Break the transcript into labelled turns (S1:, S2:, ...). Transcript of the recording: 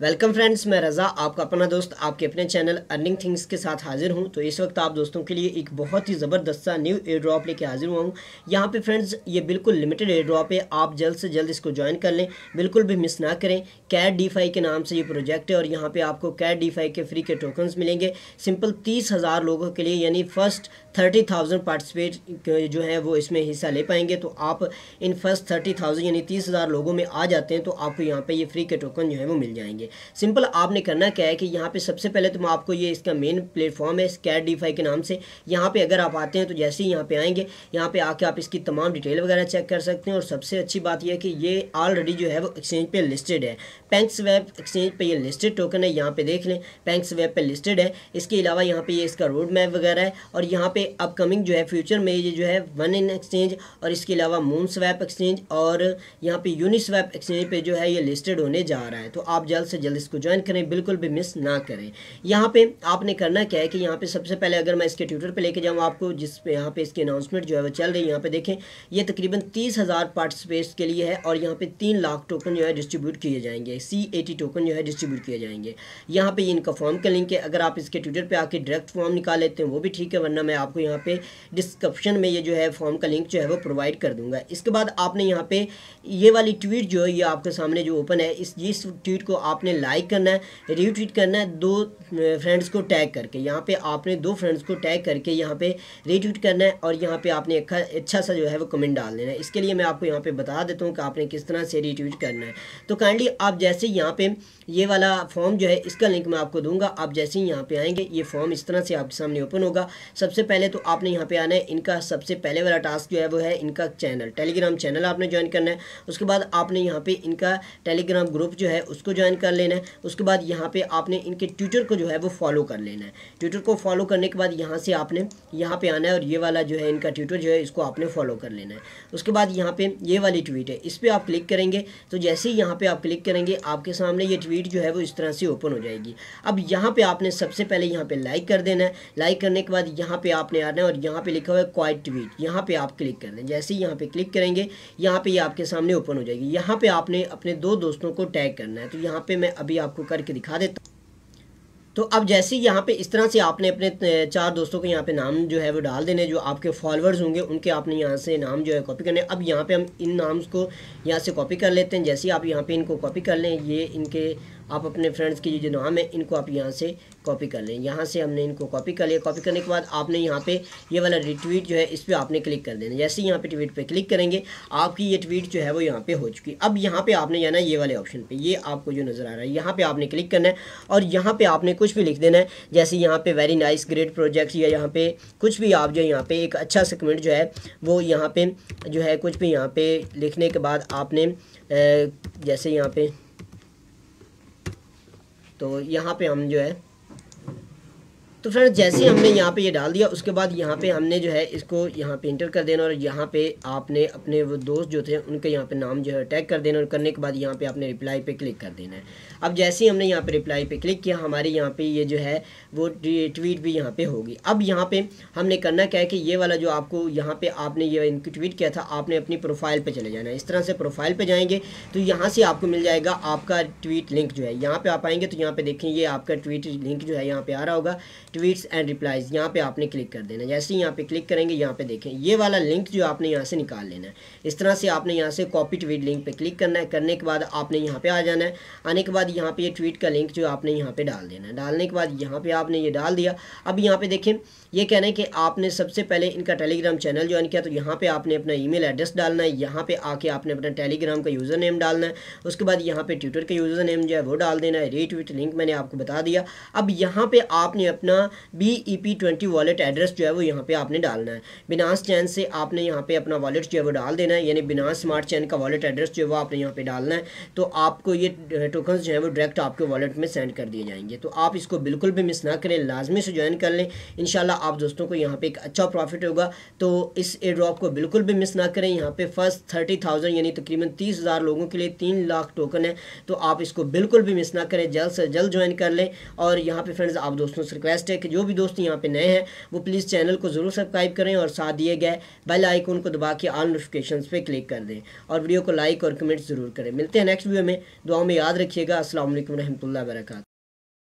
S1: welcome friends मैं रज़ा आपका अपना दोस्त आपके अपने चैनल अर्निंग थिंग्स के साथ हाजिर हूं तो इस वक्त आप दोस्तों के लिए एक बहुत ही ज़बरदस्त सा न्यू एयर ड्रॉप लेके हाजिर हुआ हूं यहां पे फ्रेंड्स ये बिल्कुल लिमिटेड एयर ड्रॉप है आप जल्द से जल्द इसको ज्वाइन कर लें बिल्कुल भी मिस ना करें कैट डी के नाम से ये प्रोजेक्ट है और यहाँ पर आपको कैट डी के फ्री के टोकन्स मिलेंगे सिंपल तीस लोगों के लिए यानी फर्स्ट थर्टी थाउजेंड पार्टिसिपेट जो है वो इसमें हिस्सा ले पाएंगे तो आप इन फर्स्ट थर्टी थाउजेंड यानी तीस हज़ार लोगों में आ जाते हैं तो आपको यहाँ पर ये फ्री के टोकन जो है वो मिल जाएंगे चाहिए सिंपल आपने करना क्या है कि यहाँ पे सबसे पहले तो मैं आपको ये इसका मेन प्लेटफॉर्म है स्कैट डीफाई के नाम से यहाँ पे अगर आप आते हैं तो जैसे ही यहाँ पे आएंगे यहाँ पे आके आप इसकी तमाम डिटेल वगैरह चेक कर सकते हैं और सबसे अच्छी बात यह है कि ये ऑलरेडी जो है वो एक्सचेंज पर लिस्टेड है पैंक्स वेब एक्सचेंज पर यह लिस्टेड टोकन है यहाँ पर देख लें पैंक्स वेब पर लिस्टेड है इसके अलावा यहाँ पर ये इसका रोड मैप वगैरह है और यहाँ पर अपकमिंग जो है फ्यूचर में ये जो है वन इन एक्सचेंज और इसके अलावा मून स्वैप एक्सचेंज और यहाँ पे यूनिस्वैप एक्सचेंज पे जो है ये लिस्टेड होने जा रहा है तो आप जल्द से से जल्दी इसको ज्वाइन करें बिल्कुल भी मिस ना करें यहाँ पे आपने करना क्या है कि यहाँ पे सबसे पहले अगर मैं इसके ट्विटर पे लेके जाऊँ आपको जिस पे यहाँ पे इसकी अनाउंसमेंट जो है वो चल रही है यहाँ पे देखें ये तकरीबन तीस हज़ार पार्टिसिपेट्स के लिए है और यहाँ पे तीन लाख टोकन जो है डिस्ट्रीब्यूट किए जाएंगे सी टी टोकन जो है डिस्ट्रीब्यूट किए जाएंगे यहाँ पर इनका फॉर्म का लिंक है अगर आप इसके ट्विटर पर आके डायरेक्ट फॉर्म निकाल लेते हैं वो भी ठीक है वरना मैं आपको यहाँ पर डिस्क्रिप्शन में ये जो है फॉर्म का लिंक जो है वो प्रोवाइड कर दूँगा इसके बाद आपने यहाँ पर ये वाली ट्वीट जो है ये आपके सामने जो ओपन है इस जिस ट्वीट को आपने आपने लाइक करना है रीट्वीट करना है दो फ्रेंड्स को टैग करके यहाँ पे आपने दो फ्रेंड्स को टैग करके यहाँ पे रीट्वीट करना है और यहाँ पे आपने अच्छा अच्छा सा जो है वो कमेंट डाल देना है इसके लिए मैं आपको यहाँ पे बता देता हूँ कि आपने किस तरह से रीट्वीट करना है तो काइंडली आप जैसे यहाँ पे ये वाला फॉर्म जो है इसका लिंक मैं आपको दूंगा आप जैसे ही यहाँ पे आएंगे ये फॉर्म इस तरह से आपके सामने ओपन होगा सबसे पहले तो आपने यहाँ पे आना है इनका सबसे पहले वाला टास्क जो है वो है इनका चैनल टेलीग्राम चैनल आपने ज्वाइन करना है उसके बाद आपने यहाँ पे इनका टेलीग्राम ग्रुप जो है उसको ज्वाइन कर लेना है उसके बाद यहाँ पे आपने इनके ट्विटर को जो है वो फॉलो कर लेना है ट्विटर को फॉलो करने के बाद यहाँ से आपने यहाँ पे आना है और ये वाला जो है इनका ट्विटर जो है इसको आपने फॉलो कर लेना है उसके बाद यहाँ पे ये वाली ट्वीट है इस पर आप क्लिक करेंगे तो जैसे ही यहाँ पर आप क्लिक करेंगे आपके सामने ये ट्वीट जो है वो इस तरह से ओपन हो जाएगी अब यहाँ पर आपने सबसे पहले यहाँ पर लाइक कर देना है लाइक करने के बाद यहाँ पर आपने आना है और यहाँ पर लिखा हुआ है क्वाइट ट्वीट यहाँ पर आप क्लिक कर दें जैसे ही यहाँ पर क्लिक करेंगे यहाँ पर ये आपके सामने ओपन हो जाएगी यहाँ पर आपने अपने दो दोस्तों को टैग करना है तो यहाँ पर मैं मैं अभी आपको करके दिखा देता हूँ तो अब जैसे ही यहाँ पे इस तरह से आपने अपने चार दोस्तों के यहाँ पे नाम जो है वो डाल देने जो आपके फॉलोअर्स होंगे उनके आपने यहाँ से नाम जो है कॉपी करने अब यहाँ पे हम इन नाम्स को यहाँ से कॉपी कर लेते हैं जैसे ही आप यहाँ पे इनको कॉपी कर लें ये इनके आप अपने फ्रेंड्स की जो नाम है इनको आप यहाँ से कॉपी कर लें यहाँ से हमने इनको कॉपी कर लिया कॉपी करने के बाद आपने यहाँ पे ये वाला रिट्वीट जो है इस पर आपने क्लिक कर देना जैसे ही यहाँ पे ट्वीट पे क्लिक करेंगे आपकी ये ट्वीट जो है वो यहाँ पे हो चुकी अब यहाँ पे आपने जाना है ये वाले ऑप्शन पे ये आपको जो नज़र आ रहा है यहाँ पे आपने क्लिक करना है और यहाँ पे आपने कुछ भी लिख देना है जैसे यहाँ पे वेरी नाइस ग्रेट प्रोजेक्ट या यहाँ पे कुछ भी आप जो यहाँ पे एक अच्छा सकमेंट जो है वो यहाँ पे जो है कुछ भी यहाँ पे लिखने के बाद आपने जैसे यहाँ पे तो यहाँ पे हम जो है तो फ्रेंड जैसे हमने यहाँ पे ये डाल दिया उसके बाद यहाँ पे हमने जो है इसको यहाँ पे इंटर कर देना और यहाँ पे आपने अपने वो दोस्त जो थे उनके यहाँ पे नाम जो है टैग कर देना और करने के बाद यहाँ पे आपने रिप्लाई पे क्लिक कर देना है अब जैसे ही हमने यहाँ पे रिप्लाई पे क्लिक किया हमारे यहाँ पे ये जो है वो ट्वीट भी यहाँ पे होगी अब यहाँ पे हमने करना क्या है कि ये वाला जो आपको यहाँ पे आपने ये इनकी ट्वीट किया था आपने अपनी प्रोफाइल पर चले जाना है इस तरह से प्रोफाइल पर जाएंगे तो यहाँ से आपको मिल जाएगा आपका ट्वीट लिंक जो है यहाँ पे आप आएंगे तो यहाँ पे देखें ये आपका ट्वीट लिंक जो है यहाँ पे आ रहा होगा ट्वीट्स एंड रिप्लाइज यहाँ पे आपने क्लिक कर देना जैसे ही यहाँ पे क्लिक करेंगे यहाँ पे देखें ये वाला लिंक जो आपने यहाँ से निकाल लेना है इस तरह से आपने यहाँ से कॉपी ट्वीट लिंक पे क्लिक करना है करने के बाद आपने यहाँ पे आ जाना है आने के बाद यहाँ पे ये ट्वीट का लिंक जो आपने यहाँ पे डाल देना है डालने के बाद यहाँ पे आपने ये डाल दिया अब यहाँ पे देखें ये कहना है कि आपने सबसे पहले इनका टेलीग्राम चैनल ज्वाइन किया तो यहाँ पे आपने अपना ई एड्रेस डालना है यहाँ पे आके आपने अपना टेलीग्राम का यूज़र नेम डालना है उसके बाद यहाँ पे ट्विटर का यूज़र नेम जो है वो डाल देना है रीट्वीट लिंक मैंने आपको बता दिया अब यहाँ पे आपने अपना B E P twenty wallet address जो है वो यहाँ पे आपने डालना है बिनास चैन से आपने यहाँ पे अपना वॉलेट जो है वो डाल देना है यानी बिनास स्मार्ट चैन का वॉलेट एड्रेस जो है वो आपने यहाँ पे डालना है तो आपको ये टोकन जो है वो डायरेक्ट आपके वॉलेट में सेंड कर दिए जाएंगे तो आप इसको बिल्कुल भी मिस ना करें लाजमी से ज्वाइन कर लें इन आप दोस्तों को यहाँ पर एक अच्छा प्रॉफिट होगा तो इस ए ड्रॉप को बिल्कुल भी मिस ना करें यहाँ पर फर्स्ट थर्टी थाउजेंड यानी तकरीबन तीस हज़ार लोगों के लिए तीन लाख टोकन है तो आप इसको बिल्कुल भी मिस ना करें जल्द से जल्द ज्वाइन कर लें और यहाँ पर फ्रेंड्स आप दोस्तों से रिक्वेस्ट कि जो भी दोस्त यहाँ पे नए हैं वो प्लीज़ चैनल को ज़रूर सब्सक्राइब करें और साथ दिए गए बेल आइकन को दबा के ऑल नोटिफिकेशन पर क्लिक कर दें और वीडियो को लाइक और कमेंट ज़रूर करें मिलते हैं नेक्स्ट वीडियो में दुआ में याद रखिएगा असल वरहमल वर्का